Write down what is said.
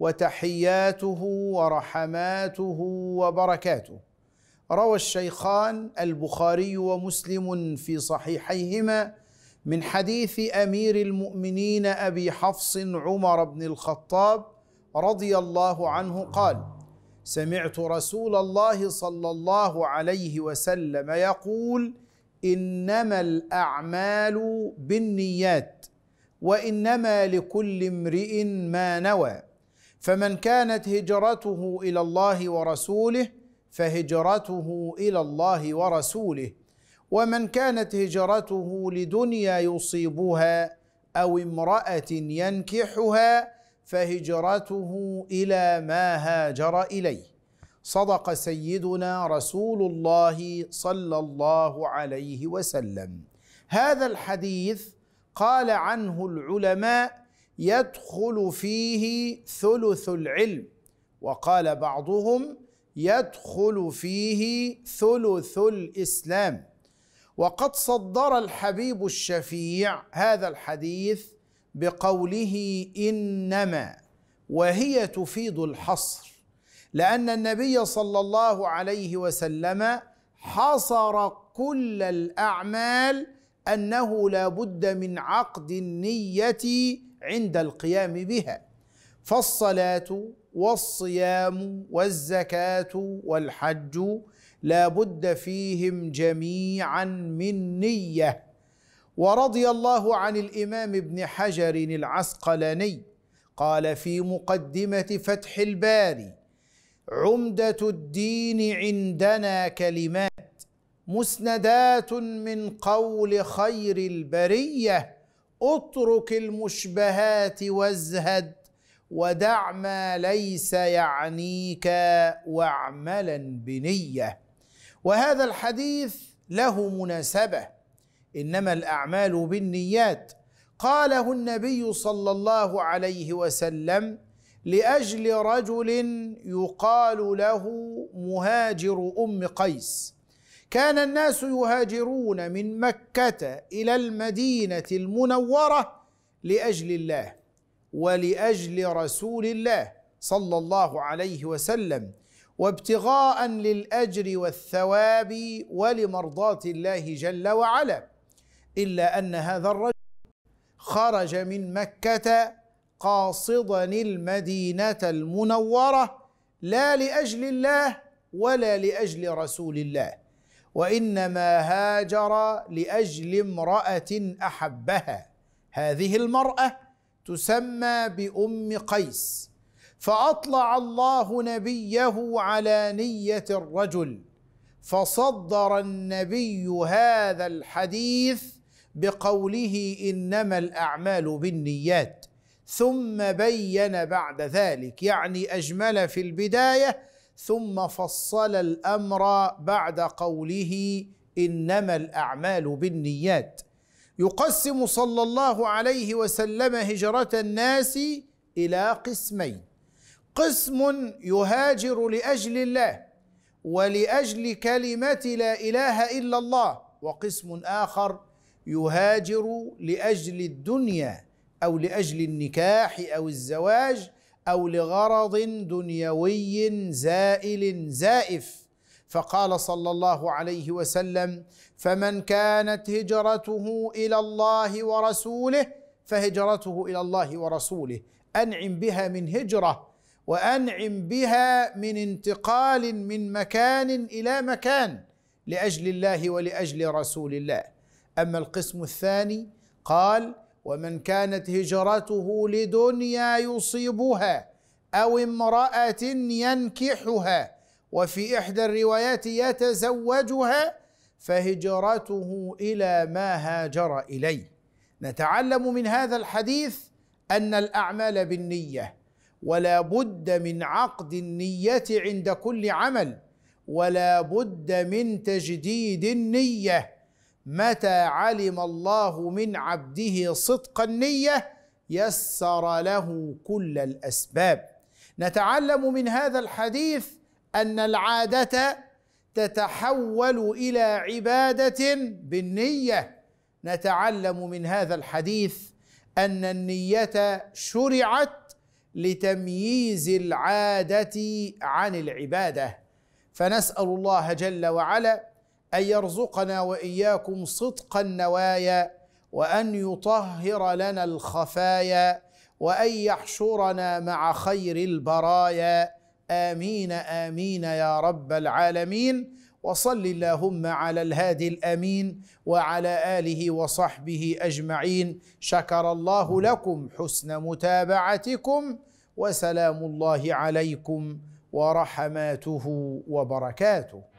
وتحياته ورحماته وبركاته روى الشيخان البخاري ومسلم في صحيحيهما من حديث امير المؤمنين ابي حفص عمر بن الخطاب رضي الله عنه قال سمعت رسول الله صلى الله عليه وسلم يقول انما الاعمال بالنيات وانما لكل امرئ ما نوى فمن كانت هجرته الى الله ورسوله فهجرته الى الله ورسوله ومن كانت هجرته لدنيا يصيبها او امراه ينكحها فهجرته الى ما هاجر اليه صدق سيدنا رسول الله صلى الله عليه وسلم هذا الحديث قال عنه العلماء يدخل فيه ثلث العلم وقال بعضهم يدخل فيه ثلث الاسلام وقد صدر الحبيب الشفيع هذا الحديث بقوله انما وهي تفيد الحصر لان النبي صلى الله عليه وسلم حصر كل الاعمال انه لا بد من عقد النيه عند القيام بها فالصلاة والصيام والزكاة والحج لا بد فيهم جميعا من نية ورضي الله عن الإمام ابن حجر العسقلاني قال في مقدمة فتح الباري عمدة الدين عندنا كلمات مسندات من قول خير البريه اترك المشبهات وازهد ودع ما ليس يعنيك واعملا بنيه وهذا الحديث له مناسبه انما الاعمال بالنيات قاله النبي صلى الله عليه وسلم لاجل رجل يقال له مهاجر ام قيس كان الناس يهاجرون من مكة إلى المدينة المنورة لأجل الله ولأجل رسول الله صلى الله عليه وسلم وابتغاء للأجر والثواب ولمرضاة الله جل وعلا إلا أن هذا الرجل خرج من مكة قاصدا المدينة المنورة لا لأجل الله ولا لأجل رسول الله وانما هاجر لاجل امراه احبها هذه المراه تسمى بام قيس فاطلع الله نبيه على نيه الرجل فصدر النبي هذا الحديث بقوله انما الاعمال بالنيات ثم بين بعد ذلك يعني اجمل في البدايه ثم فصل الامر بعد قوله انما الاعمال بالنيات يقسم صلى الله عليه وسلم هجره الناس الى قسمين قسم يهاجر لاجل الله ولاجل كلمه لا اله الا الله وقسم اخر يهاجر لاجل الدنيا او لاجل النكاح او الزواج أو لغرض دنيوي زائل زائف فقال صلى الله عليه وسلم فمن كانت هجرته إلى الله ورسوله فهجرته إلى الله ورسوله أنعم بها من هجرة وأنعم بها من انتقال من مكان إلى مكان لأجل الله ولأجل رسول الله أما القسم الثاني قال ومن كانت هجرته لدنيا يصيبها او امراه ينكحها وفي احدى الروايات يتزوجها فهجرته الى ما هاجر اليه نتعلم من هذا الحديث ان الاعمال بالنيه ولا بد من عقد النيه عند كل عمل ولا بد من تجديد النيه متى علم الله من عبده صدق النيه يسر له كل الاسباب نتعلم من هذا الحديث ان العاده تتحول الى عباده بالنيه نتعلم من هذا الحديث ان النيه شرعت لتمييز العاده عن العباده فنسال الله جل وعلا ان يرزقنا واياكم صدق النوايا وان يطهر لنا الخفايا وان يحشرنا مع خير البرايا امين امين يا رب العالمين وصل اللهم على الهادي الامين وعلى اله وصحبه اجمعين شكر الله لكم حسن متابعتكم وسلام الله عليكم ورحماته وبركاته